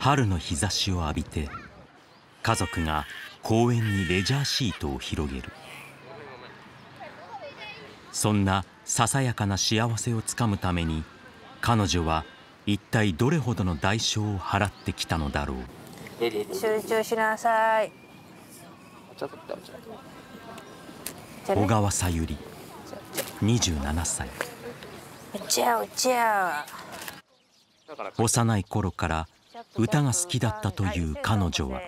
春の日差しを浴びて家族が公園にレジャーシートを広げるそんなささやかな幸せをつかむために彼女は一体どれほどの代償を払ってきたのだろう集中しなさい小川さゆり27歳幼い頃から歌が好きだったという彼女は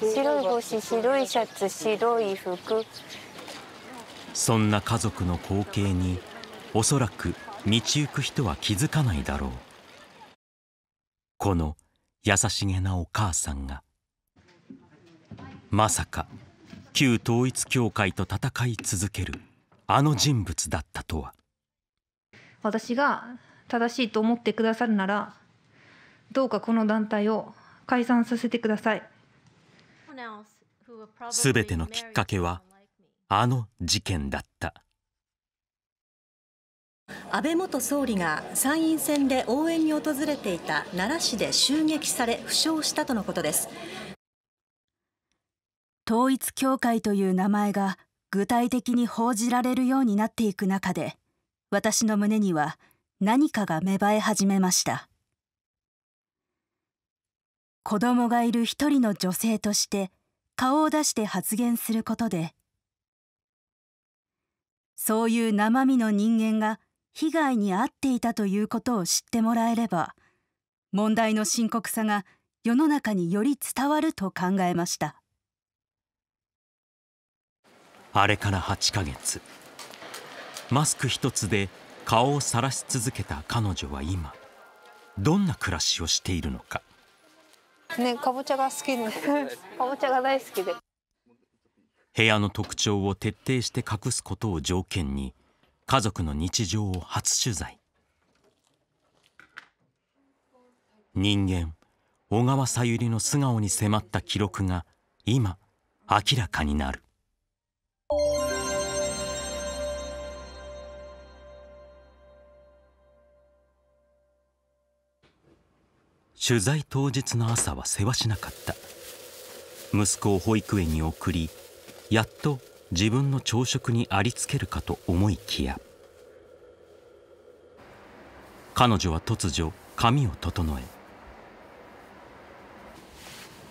白い白いシャツ白い服そんな家族の光景におそらく道行く人は気づかないだろうこの優しげなお母さんがまさか旧統一教会と戦い続けるあの人物だったとは私が正しいと思ってくださるならどうかこの団体を解散させてくださいてのきっかけはあの事件だった安倍元総理が参院選で応援に訪れていた奈良市で襲撃され負傷したとのことです統一教会という名前が具体的に報じられるようになっていく中で私の胸には何かが芽生え始めました子供がいる一人の女性として顔を出して発言することでそういう生身の人間が被害に遭っていたということを知ってもらえれば問題の深刻さが世の中により伝わると考えましたあれから8ヶ月マスク一つで顔を晒し続けた彼女は今どんな暮らしをしているのかねかぼちゃが好きで かぼちゃが大好きで部屋の特徴を徹底して隠すことを条件に家族の日常を初取材人間小川さゆりの素顔に迫った記録が今明らかになる取材当日の朝は世話しなかった息子を保育園に送りやっと自分の朝食にありつけるかと思いきや彼女は突如髪を整え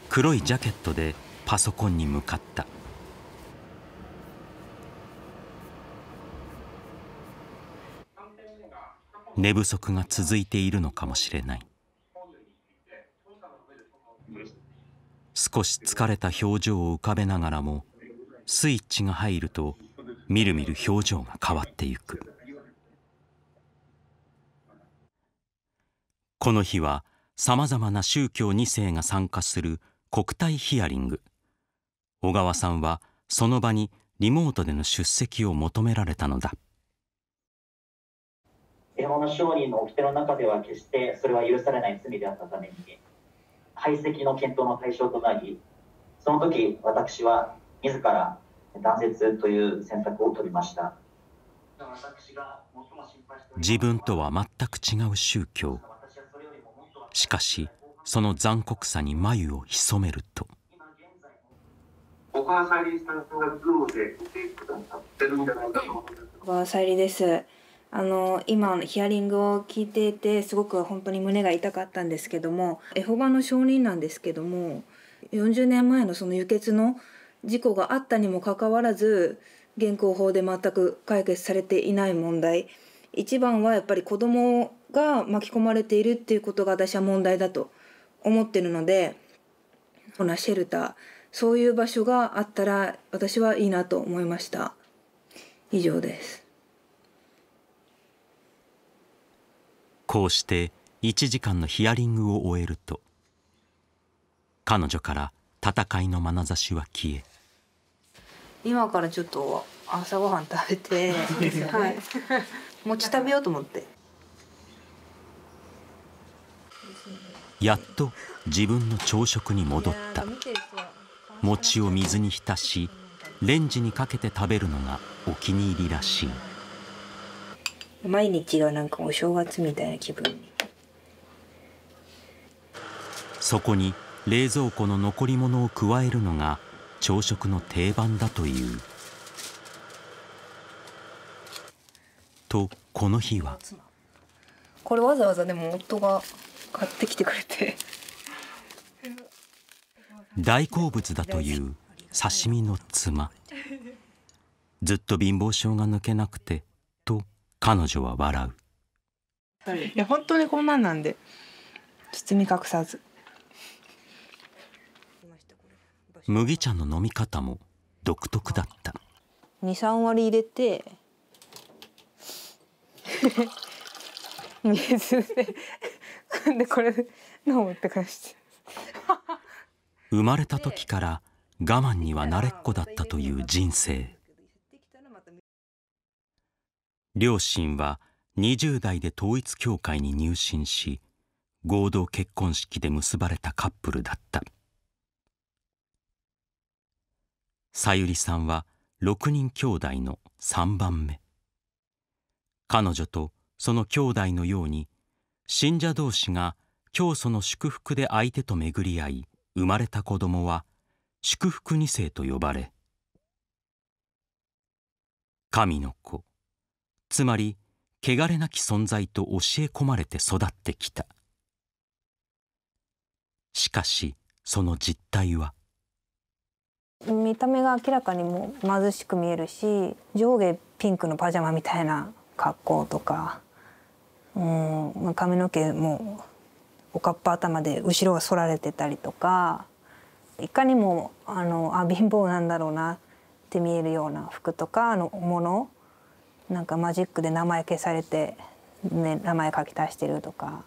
黒いジャケットでパソコンに向かった寝不足が続いているのかもしれない少し疲れた表情を浮かべながらもスイッチが入るとみるみる表情が変わっていくこの日はさまざまな宗教2世が参加する国体ヒアリング小川さんはその場にリモートでの出席を求められたのだ日の勝人のての中では決してそれは許されない罪であったために解析の検討の対象となりその時私は自ら断絶という選択を取りました自分とは全く違う宗教しかしその残酷さに眉を潜めるとお母さがてくださってるんじゃないかと思す小川さゆりですあの今ヒアリングを聞いていてすごく本当に胸が痛かったんですけどもエホバの証人なんですけども40年前のその輸血の事故があったにもかかわらず現行法で全く解決されていない問題一番はやっぱり子どもが巻き込まれているっていうことが私は問題だと思ってるのでほなシェルターそういう場所があったら私はいいなと思いました以上ですこうして1時間のヒアリングを終えると彼女から戦いの眼差しは消え今からちょっと朝ごはん食べて、はい、餅食べようと思ってやっと自分の朝食に戻った餅を水に浸しレンジにかけて食べるのがお気に入りらしい。毎日がなんかお正月みたいな気分そこに冷蔵庫の残り物を加えるのが朝食の定番だというとこの日はこれわざわざでも夫が買ってきてくれて大好物だという刺身のつまずっと貧乏性が抜けなくてと彼女は笑ういや本当にこんなんなんで包み隠さず麦茶の飲み方も独特だった23割入れて水ででこれ飲むって感じ生まれた時から我慢には慣れっこだったという人生両親は20代で統一教会に入信し合同結婚式で結ばれたカップルだったさゆりさんは6人兄弟の3番目彼女とその兄弟のように信者同士が教祖の祝福で相手と巡り合い生まれた子供は祝福2世と呼ばれ神の子つまり汚れなき存在と教え込まれて育ってきたしかしその実態は見た目が明らかにも貧しく見えるし上下ピンクのパジャマみたいな格好とかうん髪の毛もおかっぱ頭で後ろが剃られてたりとかいかにもあのあ貧乏なんだろうなって見えるような服とかのものなんかマジックで名前消されて、ね、名前書き足してるとか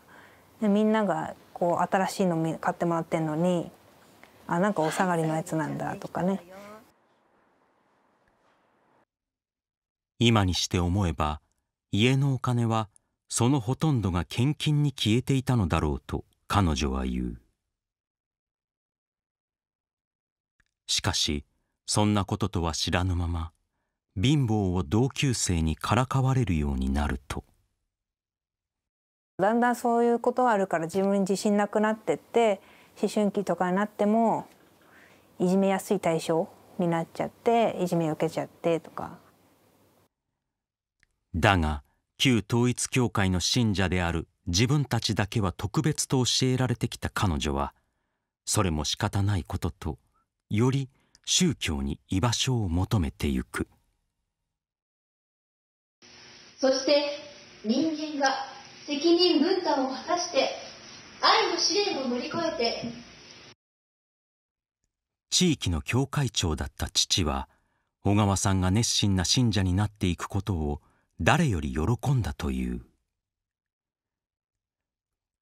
でみんながこう新しいの買ってもらってんのにあなんかお下がりのやつなんだとかね。今にして思えば家のお金はそのほとんどが献金に消えていたのだろうと彼女は言うしかしそんなこととは知らぬまま貧乏を同級生にからかわれるようになるとだんだんそういうことあるから自分に自信なくなってって思春期とかになってもいじめやすい対象になっちゃっていじめ受けちゃってとか。だが旧統一教会の信者である自分たちだけは特別と教えられてきた彼女はそれも仕方ないこととより宗教に居場所を求めてゆく。そして人間が責任分担を果たして愛の試練を乗り越えて地域の教会長だった父は小川さんが熱心な信者になっていくことを誰より喜んだという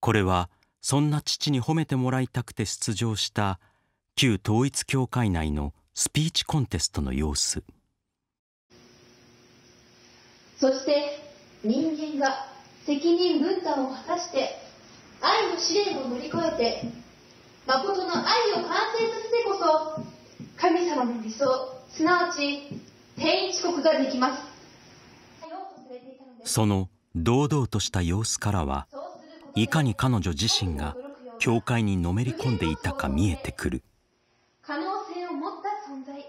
これはそんな父に褒めてもらいたくて出場した旧統一教会内のスピーチコンテストの様子。そして人間が責任分担を果たして愛の試練を乗り越えて誠の愛を完成させてこそ神様の理想すなわち天一国ができますその堂々とした様子からはいかに彼女自身が教会にのめり込んでいたか見えてくる可能性を持った存在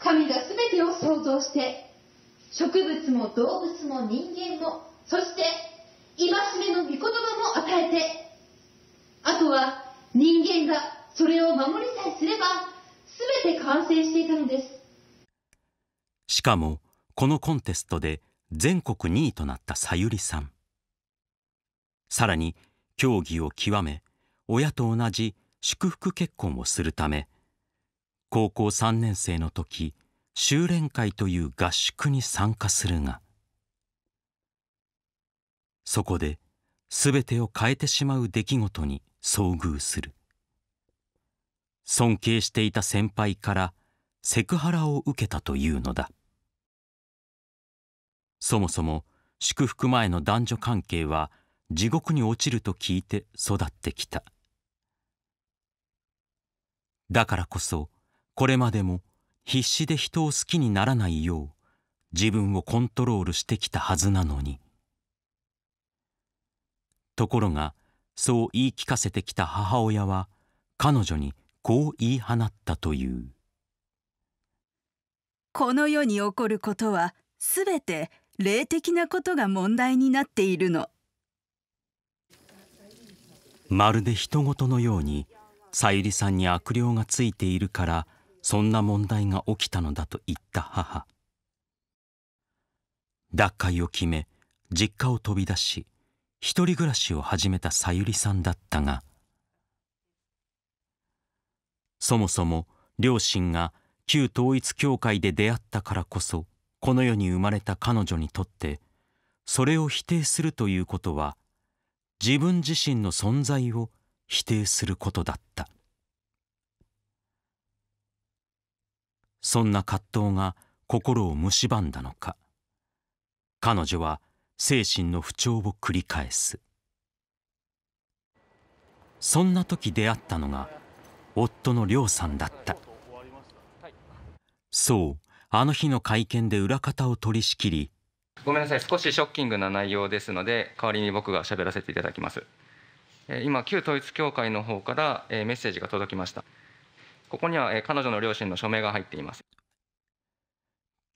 神が全てを創造して植物も動物も人間もそして戒めの御言葉も与えてあとは人間がそれを守りさえすれば全て完成していたのですしかもこのコンテストで全国2位となったさゆりさんさらに競技を極め親と同じ祝福結婚をするため高校3年生の時修練会という合宿に参加するがそこで全てを変えてしまう出来事に遭遇する尊敬していた先輩からセクハラを受けたというのだそもそも祝福前の男女関係は地獄に落ちると聞いて育ってきただからこそこれまでも必死で人を好きにならないよう自分をコントロールしてきたはずなのにところがそう言い聞かせてきた母親は彼女にこう言い放ったというこの世に起こることはすべて霊的なことが問題になっているのまるで人事のようにさゆりさんに悪霊がついているからそんな問題が起きたのだと言った母脱会を決め実家を飛び出し一人暮らしを始めたさゆりさんだったがそもそも両親が旧統一教会で出会ったからこそこの世に生まれた彼女にとってそれを否定するということは自分自身の存在を否定することだったそんな葛藤が心を蝕んだのか彼女は精神の不調を繰り返すそんな時出会ったのが夫の亮さんだったそうあの日の会見で裏方を取り仕切りごめんなさい少しショッキングな内容ですので代わりに僕が喋らせていただきます今旧統一教会の方からメッセージが届きましたここには彼女の両親の署名が入っています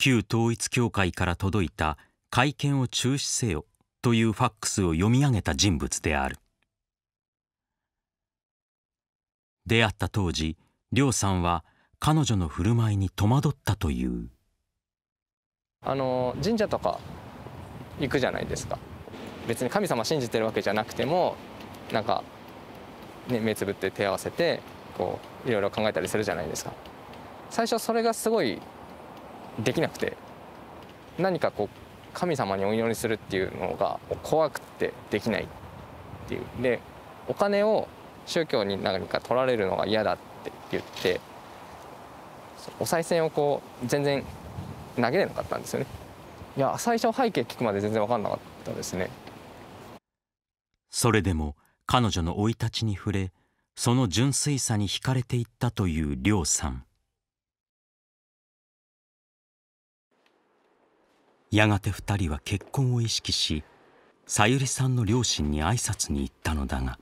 旧統一教会から届いた会見を中止せよというファックスを読み上げた人物である出会った当時亮さんは彼女の振る舞いに戸惑ったというあの神社とか行くじゃないですか別に神様信じてるわけじゃなくてもなんか、ね、目つぶって手合わせてこういろいろ考えたりするじゃないですか最初それがすごいできなくて何かこう神様にお祈りするっていうのが怖くてできないっていうでお金を宗教に何か取られるのが嫌だって言ってお賽銭をこう全然投げれなかったんですよねいや最初背景聞くまで全然分かんなかったですねそれでも彼女の生い立ちに触れその純粋さに惹かれていったという亮さんやがて2人は結婚を意識しさゆりさんの両親に挨拶に行ったのだが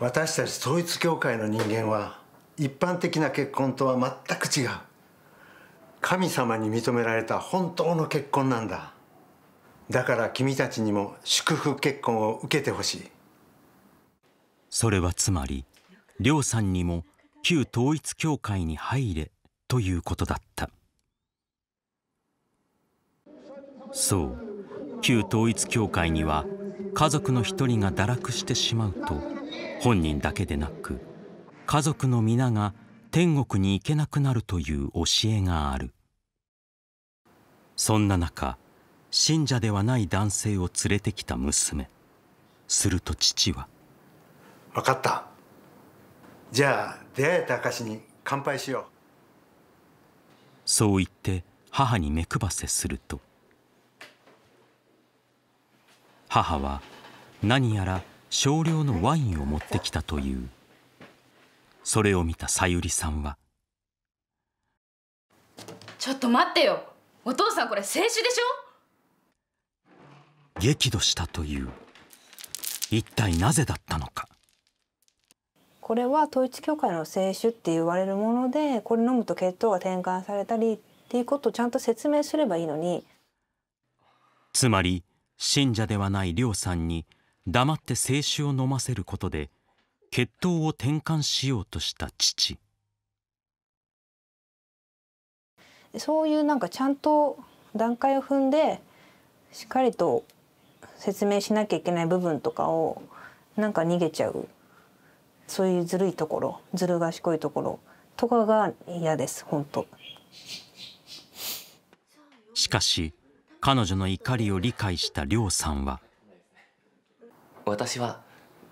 私たち統一教会の人間は一般的な結婚とは全く違う神様に認められた本当の結婚なんだだから君たちにも祝福結婚を受けてほしいそれはつまり亮さんにも旧統一教会に入れということだったそう旧統一教会には家族の一人が堕落してしまうと本人だけでなく家族の皆が天国に行けなくなるという教えがあるそんな中信者ではない男性を連れてきた娘すると父は分かったじゃあ出会えた証に乾杯しようそう言って母に目配せすると母は何やら少量のワインを持ってきたというそれを見たさゆりさんはちょっと待ってよお父さんこれ青春でしょ激怒したという一体なぜだったのかこれは統一教会の聖酒って言われるものでこれ飲むと血糖が転換されたりっていうことをちゃんと説明すればいいのにつまり信者ではない亮さんに黙って聖酒を飲ませることで血糖を転換しようとした父そういうなんかちゃんと段階を踏んでしっかりと説明しなきゃいけない部分とかをなんか逃げちゃうそういうずるいところずる賢いところとかが嫌です本当しかし彼女の怒りを理解した亮さんは私は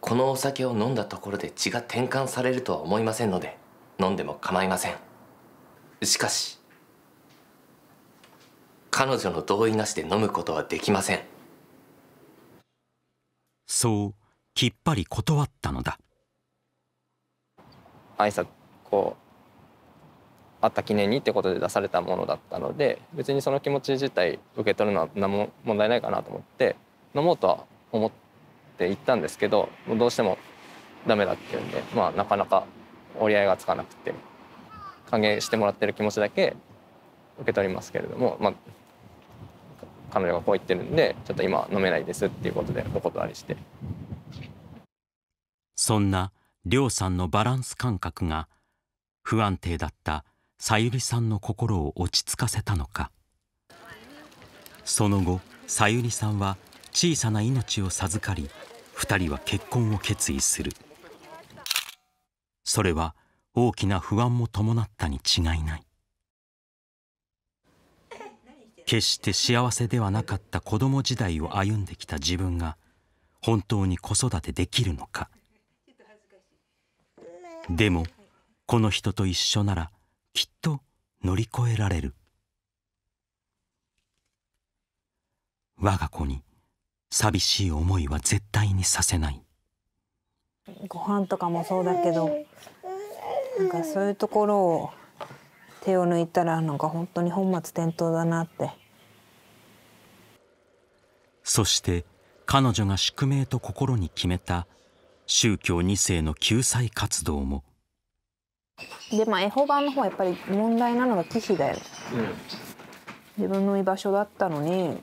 このお酒を飲んだところで血が転換されるとは思いませんので飲んでも構いませんしかし彼女の同意なしで飲むことはできませんそうきっぱり断ったのだ挨拶こうあった記念にってことで出されたものだったので別にその気持ち自体受け取るのは何も問題ないかなと思って飲もうとは思って行ったんですけどどうしてもダメだっていうんでまあなかなか折り合いがつかなくて歓迎してもらってる気持ちだけ受け取りますけれどもまあ彼女がこう言ってるんでちょっと今飲めないですっていうことでお断りして。そんな亮さんのバランス感覚が不安定だったさゆりさんの心を落ち着かせたのかその後さゆりさんは小さな命を授かり2人は結婚を決意するそれは大きな不安も伴ったに違いない決して幸せではなかった子供時代を歩んできた自分が本当に子育てできるのかでもこの人と一緒ならきっと乗り越えられる我が子に寂しい思いは絶対にさせないご飯とかもそうだけどなんかそういうところを手を抜いたらなんか本当に本末転倒だなってそして彼女が宿命と心に決めた「宗教2世の救済活動もでまあエホバの方はやっぱり問題なのが忌避だよ、うん、自分の居場所だったのに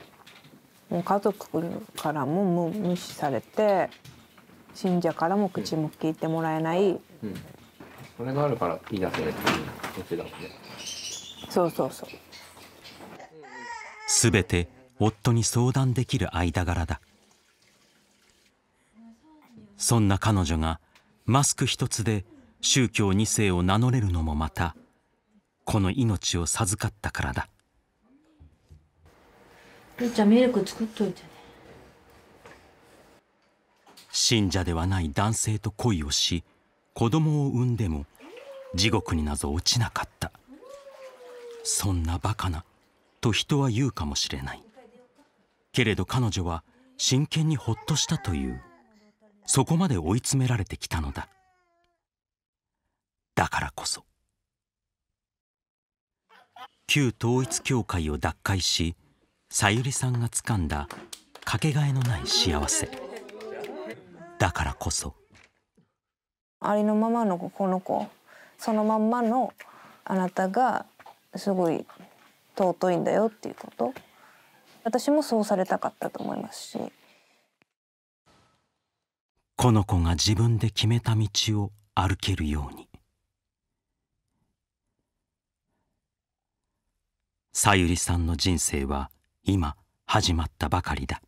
もう家族からも無視されて信者からも口も聞いてもらえない、うん、それがあるから言い出せなっていうだもんねそうそうそうすべて夫に相談できる間柄だそんな彼女がマスク一つで宗教2世を名乗れるのもまたこの命を授かったからだルーちゃんミルク作っといてね信者ではない男性と恋をし子供を産んでも地獄になぞ落ちなかったそんなバカなと人は言うかもしれないけれど彼女は真剣にほっとしたというそこまで追い詰められてきたのだだからこそ旧統一教会を脱会しさゆりさんがつかんだかけがえのない幸せだからこそありのままのこの子そのまんまのあなたがすごい尊いんだよっていうこと私もそうされたかったと思いますしこの子が自分で決めた道を歩けるようにさゆりさんの人生は今始まったばかりだ